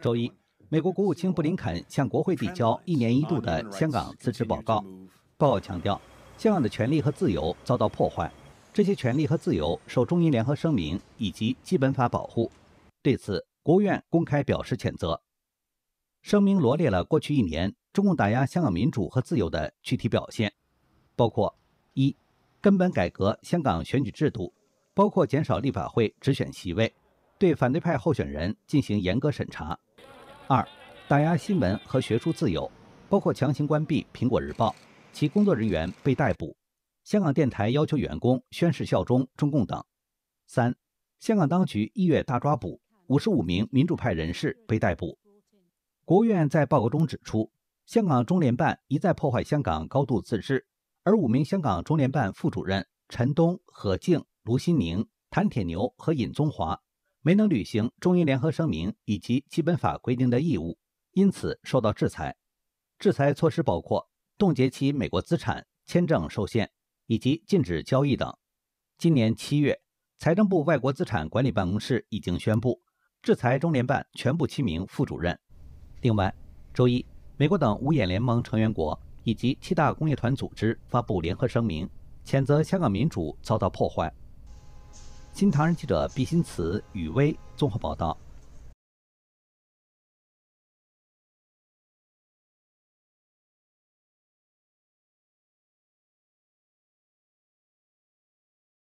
周一，美国国务卿布林肯向国会递交一年一度的香港自治报告。报告强调，香港的权利和自由遭到破坏，这些权利和自由受中英联合声明以及基本法保护。对此，国务院公开表示谴责。声明罗列了过去一年中共打压香港民主和自由的具体表现，包括一、根本改革香港选举制度，包括减少立法会直选席位。对反对派候选人进行严格审查；二，打压新闻和学术自由，包括强行关闭《苹果日报》，其工作人员被逮捕；香港电台要求员工宣誓效忠中共等。三，香港当局一月大抓捕，五十五名民主派人士被逮捕。国务院在报告中指出，香港中联办一再破坏香港高度自治，而五名香港中联办副主任陈东、何静、卢新宁、谭铁牛和尹宗华。没能履行中英联合声明以及基本法规定的义务，因此受到制裁。制裁措施包括冻结其美国资产、签证受限以及禁止交易等。今年七月，财政部外国资产管理办公室已经宣布制裁中联办全部七名副主任。另外，周一，美国等五眼联盟成员国以及七大工业团组织发布联合声明，谴责香港民主遭到破坏。《新唐人》记者毕新慈、雨薇综合报道。